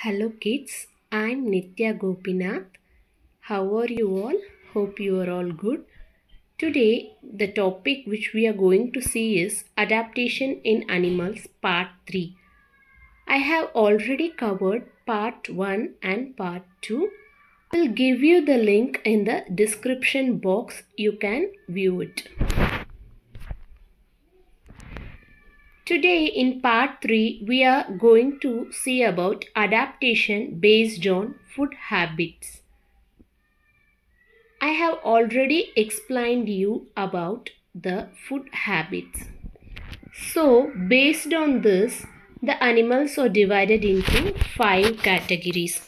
Hello kids, I am Nitya Gopinath. How are you all? Hope you are all good. Today, the topic which we are going to see is Adaptation in Animals Part 3. I have already covered Part 1 and Part 2. I will give you the link in the description box. You can view it. Today in part 3 we are going to see about adaptation based on food habits. I have already explained you about the food habits. So based on this the animals are divided into five categories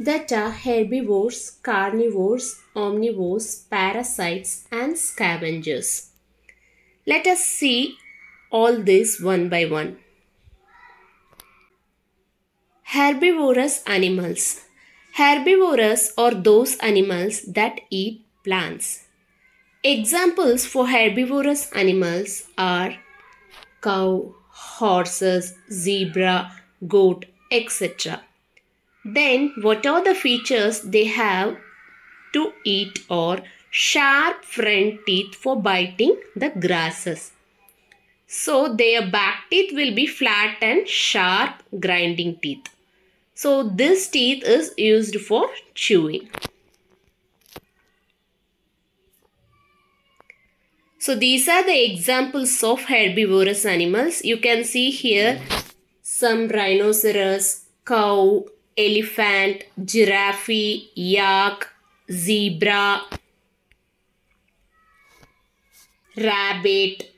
that are herbivores, carnivores, omnivores, parasites and scavengers. Let us see all this one by one. Herbivorous animals. Herbivorous are those animals that eat plants. Examples for herbivorous animals are cow, horses, zebra, goat, etc. Then what are the features they have to eat or sharp front teeth for biting the grasses. So their back teeth will be flat and sharp grinding teeth. So this teeth is used for chewing. So these are the examples of herbivorous animals. You can see here some rhinoceros, cow, elephant, giraffe, yak, zebra, rabbit,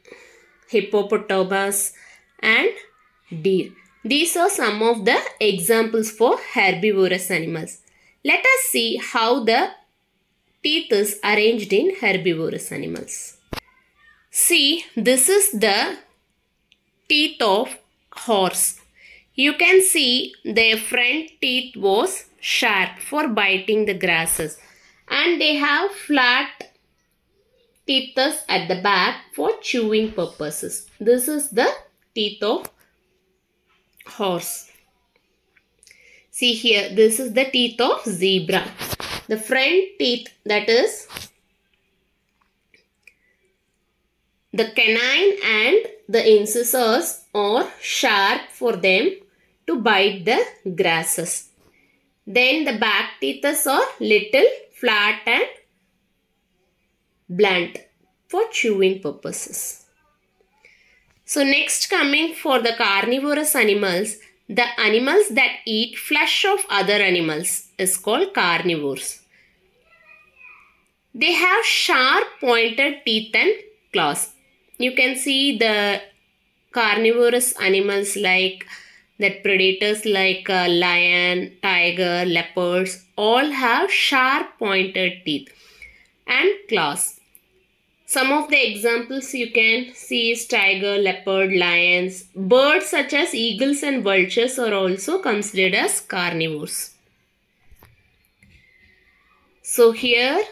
hippopotamus and deer. These are some of the examples for herbivorous animals. Let us see how the teeth is arranged in herbivorous animals. See, this is the teeth of horse. You can see their front teeth was sharp for biting the grasses and they have flat teeth at the back for chewing purposes. This is the teeth of horse. See here, this is the teeth of zebra. The front teeth that is the canine and the incisors are sharp for them to bite the grasses. Then the back teeth are little flat and blunt for chewing purposes. So next coming for the carnivorous animals, the animals that eat flesh of other animals is called carnivores. They have sharp pointed teeth and claws. You can see the carnivorous animals like that predators like uh, lion, tiger, leopards all have sharp pointed teeth and claws. Some of the examples you can see is tiger, leopard, lions. Birds such as eagles and vultures are also considered as carnivores. So here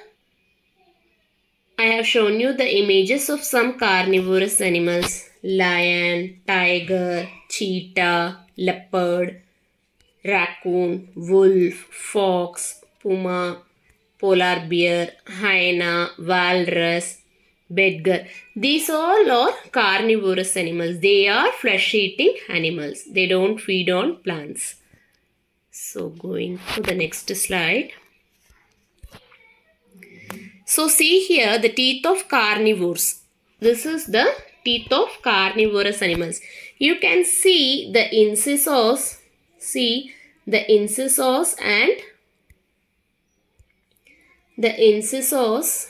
I have shown you the images of some carnivorous animals. Lion, tiger, cheetah, leopard, raccoon, wolf, fox, puma, polar bear, hyena, walrus, Bedgar. These all are carnivorous animals. They are flesh-eating animals. They don't feed on plants. So going to the next slide. So see here the teeth of carnivores. This is the teeth of carnivorous animals. You can see the incisors. See the incisors and the incisors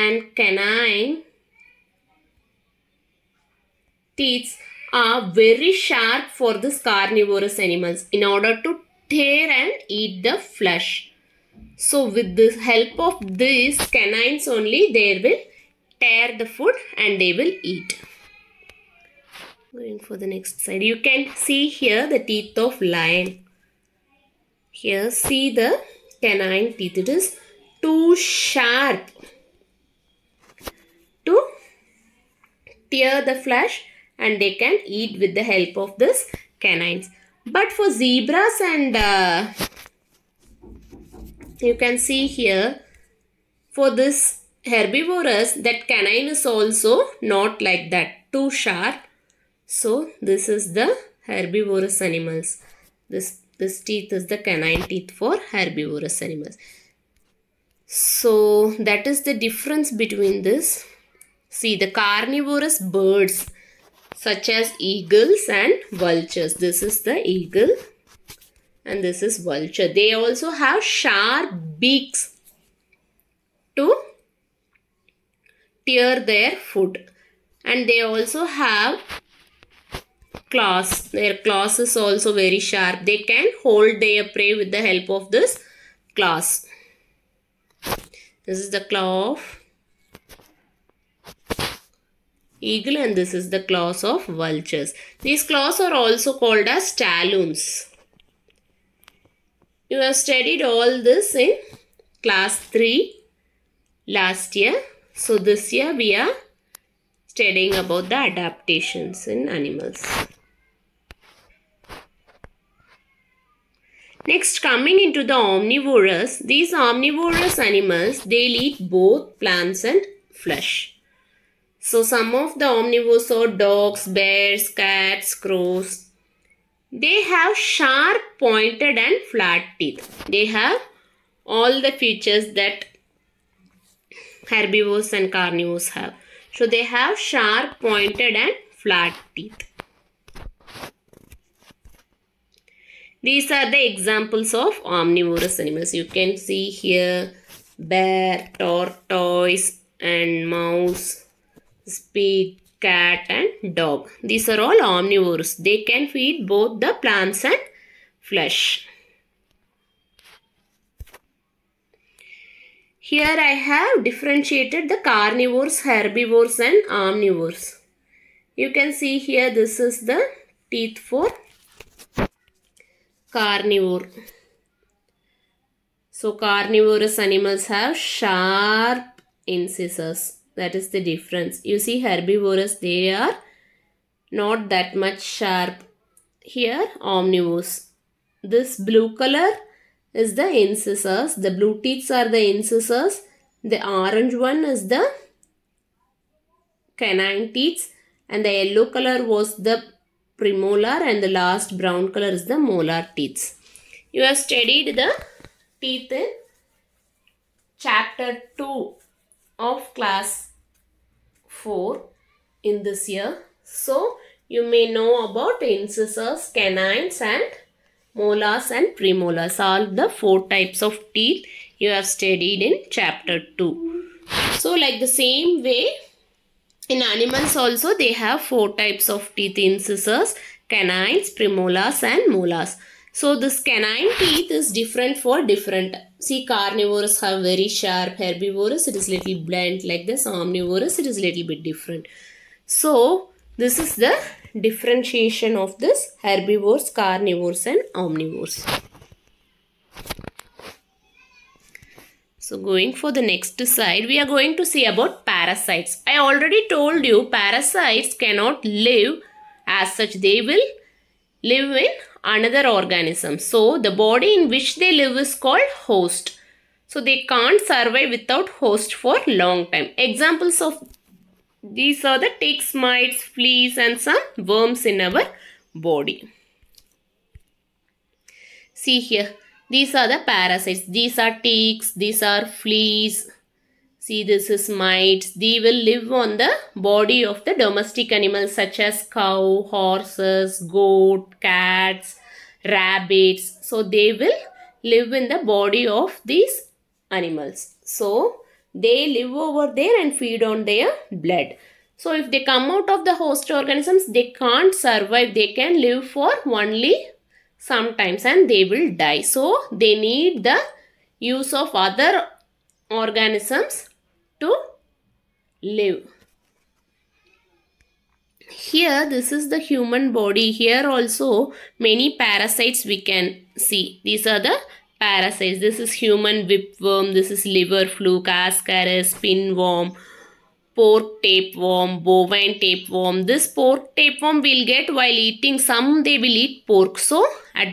and teeth are very sharp for these carnivorous animals in order to tear and eat the flesh. So with the help of these canines only they will tear the food and they will eat. Going for the next side. You can see here the teeth of lion. Here see the canine teeth. It is too sharp. tear the flesh and they can eat with the help of this canines. But for zebras and uh, you can see here for this herbivorous that canine is also not like that too sharp. So this is the herbivorous animals. This, this teeth is the canine teeth for herbivorous animals. So that is the difference between this See the carnivorous birds such as eagles and vultures. This is the eagle and this is vulture. They also have sharp beaks to tear their food and they also have claws. Their claws is also very sharp. They can hold their prey with the help of this claws. This is the claw of eagle and this is the claws of vultures. These claws are also called as talons. You have studied all this in class 3 last year. So this year we are studying about the adaptations in animals. Next, coming into the omnivorous, these omnivorous animals, they eat both plants and flesh. So some of the omnivores are dogs, bears, cats, crows. They have sharp pointed and flat teeth. They have all the features that herbivores and carnivores have. So they have sharp pointed and flat teeth. These are the examples of omnivorous animals. You can see here bear, tortoise and mouse speed, cat and dog. These are all omnivores. They can feed both the plants and flesh. Here I have differentiated the carnivores, herbivores and omnivores. You can see here this is the teeth for carnivore. So carnivorous animals have sharp incisors that is the difference. You see herbivorous, they are not that much sharp. Here omnivores. This blue color is the incisors. The blue teeth are the incisors. The orange one is the canine teeth. And the yellow color was the premolar and the last brown color is the molar teeth. You have studied the teeth in chapter 2 of class 4 in this year. So, you may know about incisors, canines and molars and premolars. All the four types of teeth you have studied in chapter 2. So, like the same way, in animals also they have four types of teeth incisors, canines, premolars and molars. So, this canine teeth is different for different See carnivores have very sharp herbivores. It is little blunt like this. Omnivores it is little bit different. So this is the differentiation of this herbivores, carnivores and omnivores. So going for the next side, we are going to see about parasites. I already told you parasites cannot live as such. They will live in another organism. So the body in which they live is called host. So they can't survive without host for long time. Examples of these are the ticks, mites, fleas and some worms in our body. See here, these are the parasites. These are ticks, these are fleas, See this is mites. They will live on the body of the domestic animals such as cow, horses, goat, cats, rabbits. So they will live in the body of these animals. So they live over there and feed on their blood. So if they come out of the host organisms, they can't survive. They can live for only sometimes and they will die. So they need the use of other organisms to live here this is the human body here also many parasites we can see these are the parasites this is human whipworm this is liver fluke ascaris pinworm pork tapeworm bovine tapeworm this pork tapeworm will get while eating some they will eat pork so at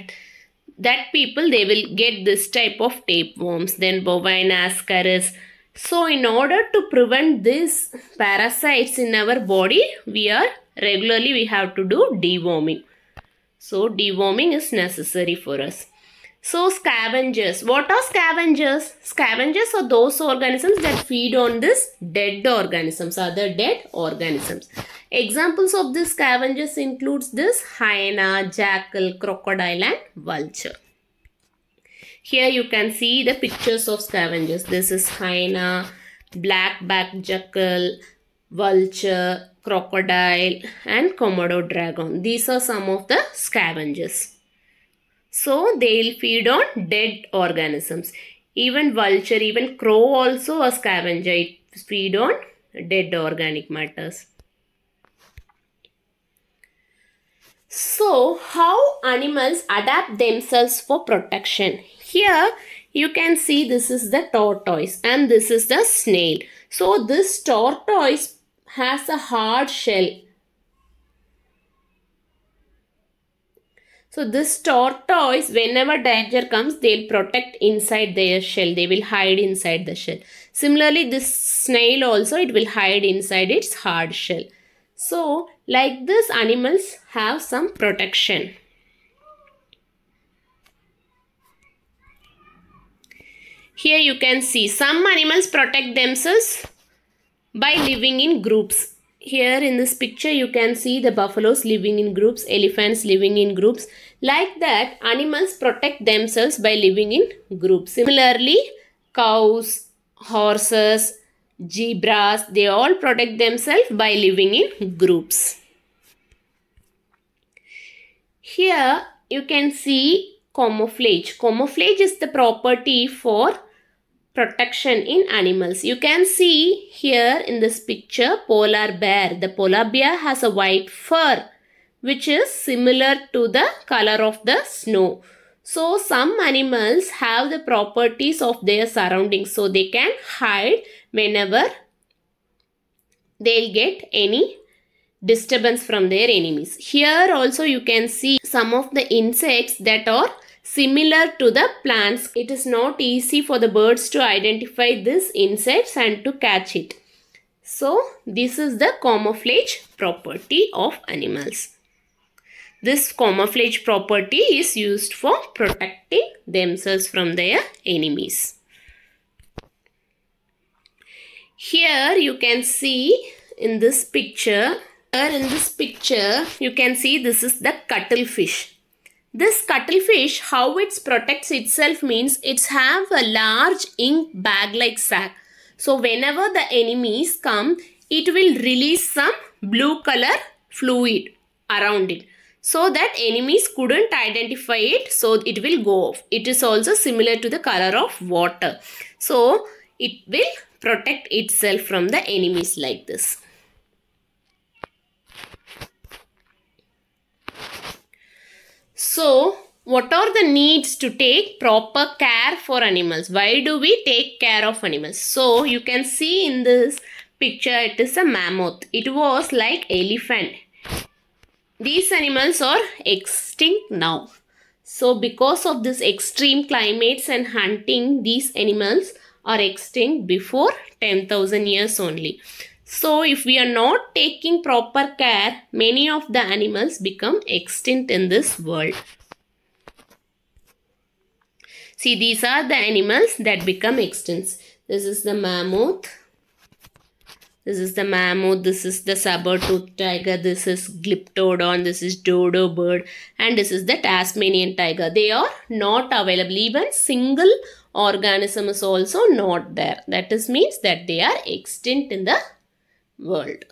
that people they will get this type of tapeworms then bovine ascaris so in order to prevent these parasites in our body, we are regularly we have to do deworming. So deworming is necessary for us. So scavengers. What are scavengers? Scavengers are those organisms that feed on this dead organisms, other dead organisms. Examples of these scavengers includes this hyena, jackal, crocodile and vulture. Here you can see the pictures of scavengers. This is hyena, black-backed jackal, vulture, crocodile and Komodo dragon. These are some of the scavengers. So they'll feed on dead organisms. Even vulture, even crow also a scavenger. It feed on dead organic matters. So how animals adapt themselves for protection? Here you can see this is the tortoise and this is the snail. So this tortoise has a hard shell. So this tortoise, whenever danger comes, they'll protect inside their shell. They will hide inside the shell. Similarly, this snail also, it will hide inside its hard shell. So, like this, animals have some protection. Here you can see some animals protect themselves by living in groups. Here in this picture you can see the buffaloes living in groups, elephants living in groups. Like that animals protect themselves by living in groups. Similarly cows, horses, zebras they all protect themselves by living in groups. Here you can see camouflage. Camouflage is the property for protection in animals. You can see here in this picture polar bear. The polar bear has a white fur which is similar to the color of the snow. So some animals have the properties of their surroundings so they can hide whenever they'll get any disturbance from their enemies. Here also you can see some of the insects that are Similar to the plants, it is not easy for the birds to identify these insects and to catch it. So, this is the camouflage property of animals. This camouflage property is used for protecting themselves from their enemies. Here you can see in this picture, here in this picture you can see this is the cuttlefish. This cuttlefish, how it protects itself means it's have a large ink bag like sac. So whenever the enemies come, it will release some blue color fluid around it so that enemies couldn't identify it so it will go off. It is also similar to the color of water. So it will protect itself from the enemies like this. So, what are the needs to take proper care for animals? Why do we take care of animals? So, you can see in this picture, it is a mammoth. It was like elephant. These animals are extinct now. So, because of this extreme climates and hunting, these animals are extinct before 10,000 years only. So if we are not taking proper care, many of the animals become extinct in this world. See, these are the animals that become extinct. This is the mammoth. This is the mammoth. This is the saber-toothed tiger. This is glyptodon. This is dodo bird. And this is the Tasmanian tiger. They are not available. Even single organism is also not there. That is means that they are extinct in the world.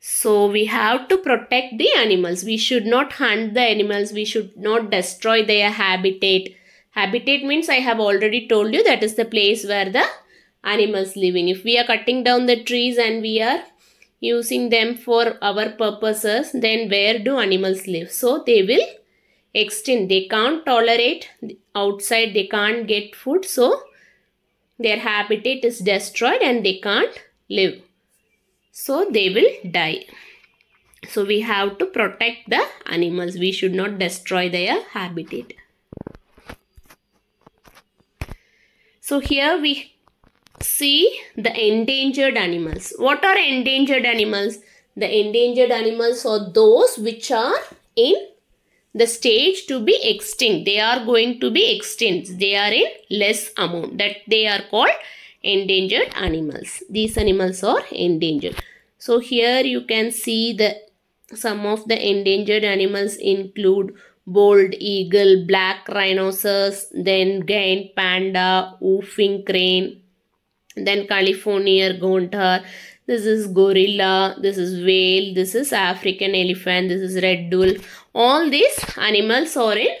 So we have to protect the animals. We should not hunt the animals. We should not destroy their habitat. Habitat means I have already told you that is the place where the animals living. If we are cutting down the trees and we are using them for our purposes, then where do animals live? So they will extinct. They can't tolerate outside. They can't get food. So their habitat is destroyed and they can't live so they will die. So we have to protect the animals. We should not destroy their habitat. So here we see the endangered animals. What are endangered animals? The endangered animals are those which are in the stage to be extinct. They are going to be extinct. They are in less amount. That they are called endangered animals. These animals are endangered. So here you can see the some of the endangered animals include bald eagle, black rhinoceros, then giant panda, oofing crane, then California gontar, this is gorilla, this is whale, this is African elephant, this is red wolf. All these animals are in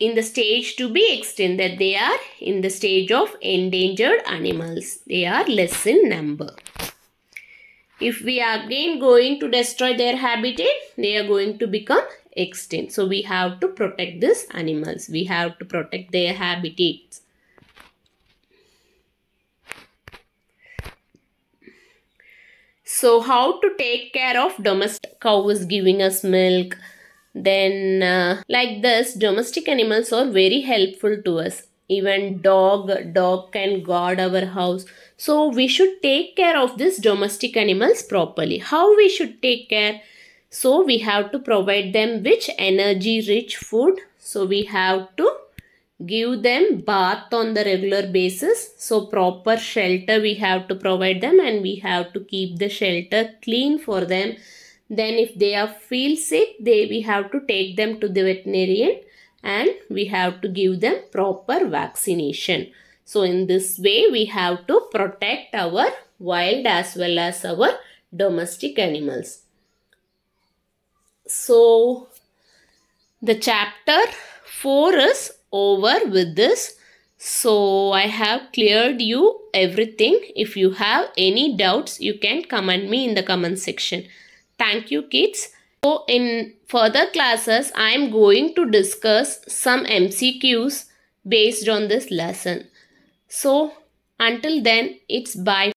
in the stage to be extended they are in the stage of endangered animals they are less in number if we are again going to destroy their habitat they are going to become extinct so we have to protect these animals we have to protect their habitats so how to take care of domestic cow is giving us milk then uh, like this domestic animals are very helpful to us even dog dog can guard our house so we should take care of these domestic animals properly how we should take care so we have to provide them which energy rich food so we have to give them bath on the regular basis so proper shelter we have to provide them and we have to keep the shelter clean for them then if they are feel sick, they we have to take them to the veterinarian and we have to give them proper vaccination. So in this way, we have to protect our wild as well as our domestic animals. So the chapter 4 is over with this. So I have cleared you everything. If you have any doubts, you can comment me in the comment section. Thank you kids. So in further classes, I am going to discuss some MCQs based on this lesson. So until then, it's bye.